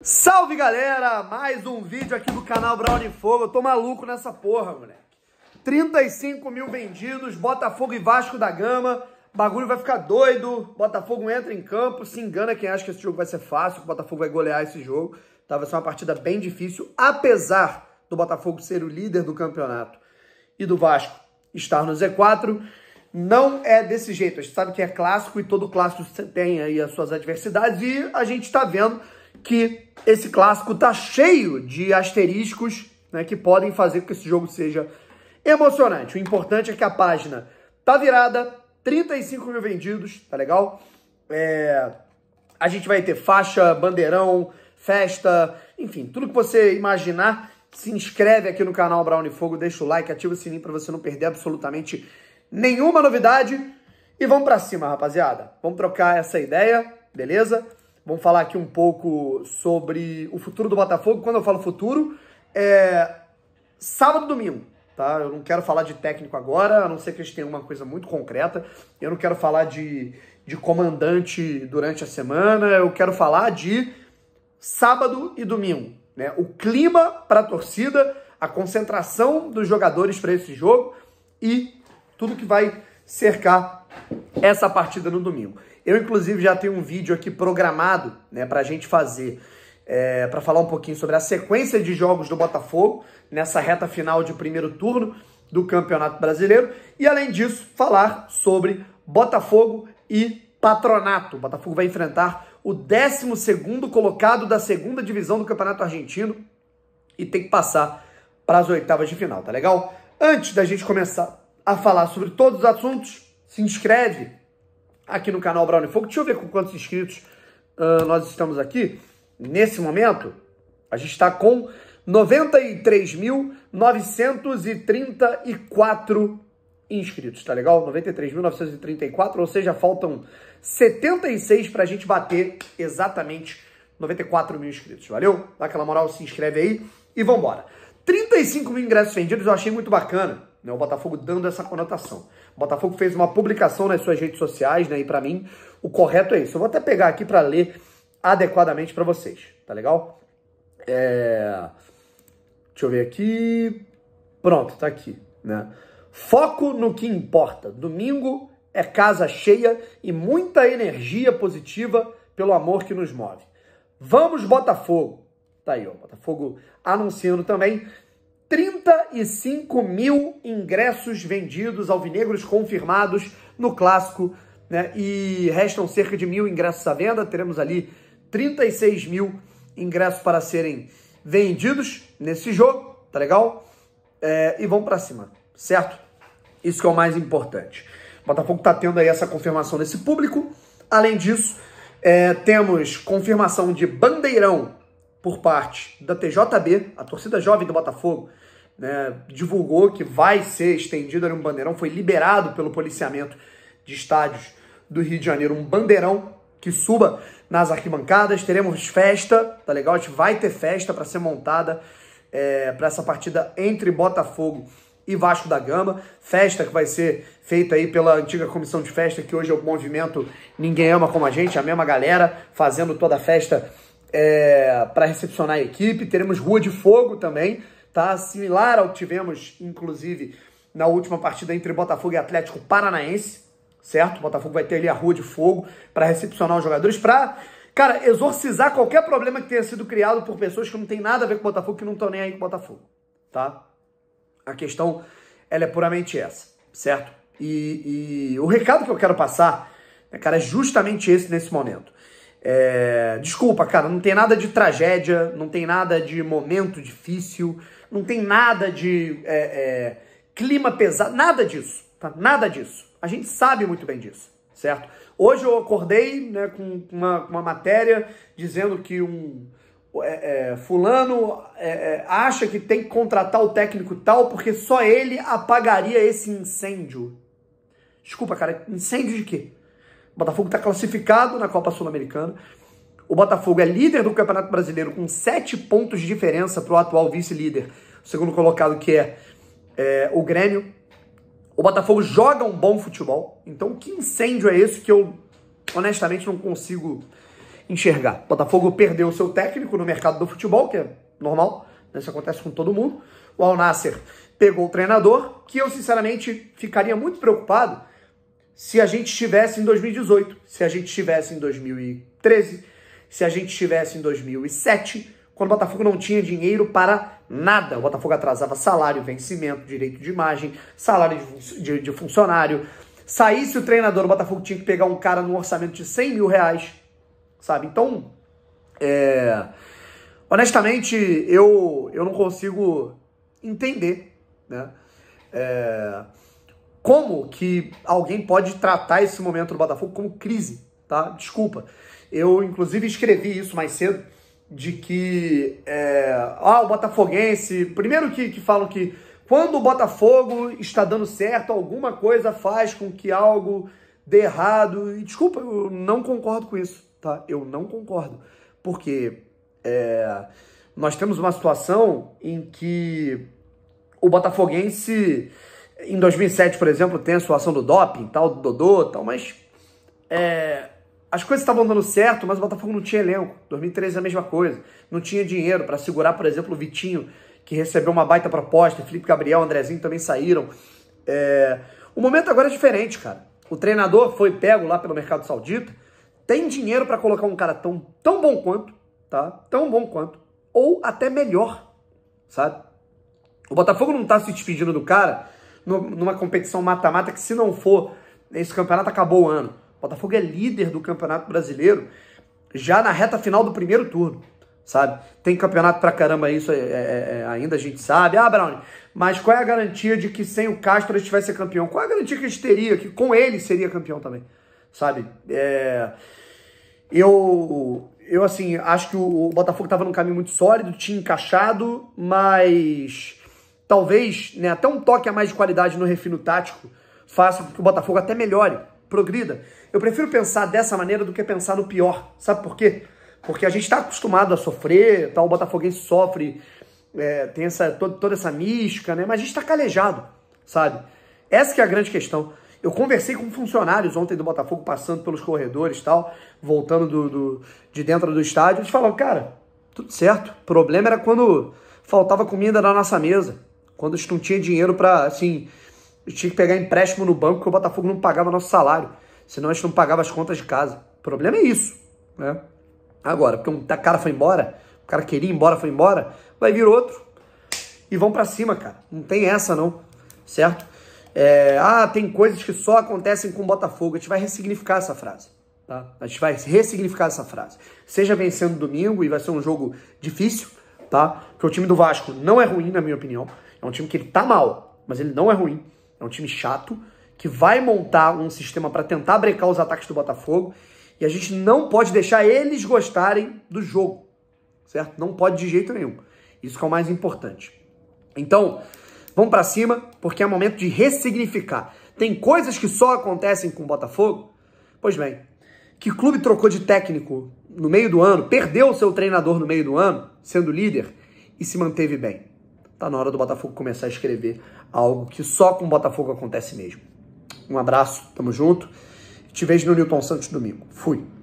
Salve galera, mais um vídeo aqui do canal Brown de Fogo, eu tô maluco nessa porra, moleque. 35 mil vendidos, Botafogo e Vasco da Gama, bagulho vai ficar doido, Botafogo entra em campo, se engana quem acha que esse jogo vai ser fácil, o Botafogo vai golear esse jogo, tá? vai ser uma partida bem difícil, apesar do Botafogo ser o líder do campeonato e do Vasco estar no Z4, não é desse jeito, a gente sabe que é clássico e todo clássico tem aí as suas adversidades e a gente tá vendo que esse clássico tá cheio de asteriscos né, que podem fazer com que esse jogo seja emocionante. O importante é que a página tá virada, 35 mil vendidos, tá legal? É, a gente vai ter faixa, bandeirão, festa, enfim, tudo que você imaginar. Se inscreve aqui no canal Brown Fogo, deixa o like, ativa o sininho para você não perder absolutamente nenhuma novidade. E vamos para cima, rapaziada. Vamos trocar essa ideia, beleza? Vamos falar aqui um pouco sobre o futuro do Botafogo. Quando eu falo futuro, é sábado e domingo, tá? Eu não quero falar de técnico agora, a não ser que a gente tenha uma coisa muito concreta. Eu não quero falar de, de comandante durante a semana, eu quero falar de sábado e domingo, né? O clima para a torcida, a concentração dos jogadores para esse jogo e tudo que vai cercar essa partida no domingo. Eu, inclusive, já tenho um vídeo aqui programado né, para a gente fazer, é, para falar um pouquinho sobre a sequência de jogos do Botafogo nessa reta final de primeiro turno do Campeonato Brasileiro. E, além disso, falar sobre Botafogo e Patronato. O Botafogo vai enfrentar o 12 colocado da segunda divisão do Campeonato Argentino e tem que passar para as oitavas de final, tá legal? Antes da gente começar a falar sobre todos os assuntos, se inscreve aqui no canal Brown Fogo. Deixa eu ver com quantos inscritos uh, nós estamos aqui. Nesse momento, a gente está com 93.934 inscritos, tá legal? 93.934, ou seja, faltam 76 para a gente bater exatamente 94 mil inscritos, valeu? Dá aquela moral, se inscreve aí e vambora. 35 mil ingressos vendidos, eu achei muito bacana. Né? O Botafogo dando essa conotação. O Botafogo fez uma publicação nas suas redes sociais, né? E para mim, o correto é isso. Eu vou até pegar aqui para ler adequadamente para vocês, tá legal? É... Deixa eu ver aqui. Pronto, tá aqui, né? Foco no que importa. Domingo é casa cheia e muita energia positiva pelo amor que nos move. Vamos Botafogo. Tá aí, ó, Botafogo anunciando também 35 mil ingressos vendidos, alvinegros confirmados no clássico, né? E restam cerca de mil ingressos à venda. Teremos ali 36 mil ingressos para serem vendidos nesse jogo, tá legal? É, e vão para cima, certo? Isso que é o mais importante. O Botafogo está tendo aí essa confirmação desse público. Além disso, é, temos confirmação de Bandeirão por parte da TJB, a torcida jovem do Botafogo, né, divulgou que vai ser estendido ali um bandeirão, foi liberado pelo policiamento de estádios do Rio de Janeiro, um bandeirão que suba nas arquibancadas, teremos festa, tá legal? A gente vai ter festa para ser montada é, para essa partida entre Botafogo e Vasco da Gama, festa que vai ser feita aí pela antiga comissão de festa, que hoje é o movimento Ninguém Ama Como a Gente, a mesma galera fazendo toda a festa é, para recepcionar a equipe. Teremos Rua de Fogo também, tá? Similar ao que tivemos, inclusive, na última partida entre Botafogo e Atlético Paranaense, certo? Botafogo vai ter ali a Rua de Fogo para recepcionar os jogadores, para, cara, exorcizar qualquer problema que tenha sido criado por pessoas que não tem nada a ver com o Botafogo, que não estão nem aí com o Botafogo, tá? A questão, ela é puramente essa, certo? E, e o recado que eu quero passar, né, cara, é justamente esse nesse momento. É, desculpa, cara, não tem nada de tragédia, não tem nada de momento difícil, não tem nada de é, é, clima pesado, nada disso, tá? Nada disso. A gente sabe muito bem disso, certo? Hoje eu acordei né, com uma, uma matéria dizendo que um é, é, fulano é, acha que tem que contratar o técnico tal porque só ele apagaria esse incêndio. Desculpa, cara, incêndio de quê? O Botafogo está classificado na Copa Sul-Americana. O Botafogo é líder do Campeonato Brasileiro com sete pontos de diferença para o atual vice-líder, segundo colocado que é, é, o Grêmio. O Botafogo joga um bom futebol. Então, que incêndio é esse que eu honestamente não consigo enxergar? O Botafogo perdeu o seu técnico no mercado do futebol, que é normal, né? isso acontece com todo mundo. O Al Nasser pegou o treinador, que eu sinceramente ficaria muito preocupado se a gente estivesse em 2018, se a gente estivesse em 2013, se a gente estivesse em 2007, quando o Botafogo não tinha dinheiro para nada. O Botafogo atrasava salário, vencimento, direito de imagem, salário de, de, de funcionário. Saísse o treinador, o Botafogo tinha que pegar um cara num orçamento de 100 mil reais, sabe? Então, é... honestamente, eu, eu não consigo entender, né? É como que alguém pode tratar esse momento do Botafogo como crise, tá? Desculpa. Eu, inclusive, escrevi isso mais cedo, de que é, ah, o botafoguense... Primeiro que, que falam que quando o Botafogo está dando certo, alguma coisa faz com que algo dê errado. E desculpa, eu não concordo com isso, tá? Eu não concordo. Porque é, nós temos uma situação em que o Botafoguense em 2007, por exemplo, tem a situação do doping, tal, do Dodô, tal, mas é, as coisas estavam dando certo, mas o Botafogo não tinha elenco. 2013 é a mesma coisa. Não tinha dinheiro para segurar, por exemplo, o Vitinho, que recebeu uma baita proposta, Felipe Gabriel, Andrezinho também saíram. É, o momento agora é diferente, cara. O treinador foi pego lá pelo mercado saudita, tem dinheiro para colocar um cara tão, tão bom quanto, tá? Tão bom quanto, ou até melhor, sabe? O Botafogo não tá se despedindo do cara numa competição mata-mata que se não for, esse campeonato acabou o ano. O Botafogo é líder do Campeonato Brasileiro já na reta final do primeiro turno, sabe? Tem campeonato pra caramba isso é, é, é, é ainda, a gente sabe. Ah, Brown, mas qual é a garantia de que sem o Castro a gente vai ser campeão? Qual é a garantia que a gente teria que com ele seria campeão também, sabe? É, eu, eu, assim, acho que o, o Botafogo tava num caminho muito sólido, tinha encaixado, mas Talvez né, até um toque a mais de qualidade no refino tático faça com que o Botafogo até melhore, progrida. Eu prefiro pensar dessa maneira do que pensar no pior. Sabe por quê? Porque a gente está acostumado a sofrer, tá? o Botafoguense sofre, é, tem essa, todo, toda essa mística, né? mas a gente está calejado, sabe? Essa que é a grande questão. Eu conversei com funcionários ontem do Botafogo, passando pelos corredores tal, voltando do, do, de dentro do estádio. Eles falaram, cara, tudo certo. O problema era quando faltava comida na nossa mesa. Quando a gente não tinha dinheiro para, assim, a gente tinha que pegar empréstimo no banco porque o Botafogo não pagava nosso salário. Senão a gente não pagava as contas de casa. O problema é isso, né? Agora, porque um cara foi embora, o cara queria ir embora, foi embora, vai vir outro e vão para cima, cara. Não tem essa, não, certo? É, ah, tem coisas que só acontecem com o Botafogo. A gente vai ressignificar essa frase. Tá? A gente vai ressignificar essa frase. Seja vencendo domingo e vai ser um jogo difícil, tá? Porque o time do Vasco não é ruim, na minha opinião. É um time que ele tá mal, mas ele não é ruim. É um time chato, que vai montar um sistema para tentar brecar os ataques do Botafogo. E a gente não pode deixar eles gostarem do jogo, certo? Não pode de jeito nenhum. Isso que é o mais importante. Então, vamos para cima, porque é momento de ressignificar. Tem coisas que só acontecem com o Botafogo? Pois bem, que clube trocou de técnico no meio do ano, perdeu o seu treinador no meio do ano, sendo líder, e se manteve bem? Tá na hora do Botafogo começar a escrever algo que só com o Botafogo acontece mesmo. Um abraço, tamo junto. Te vejo no Newton Santos domingo. Fui.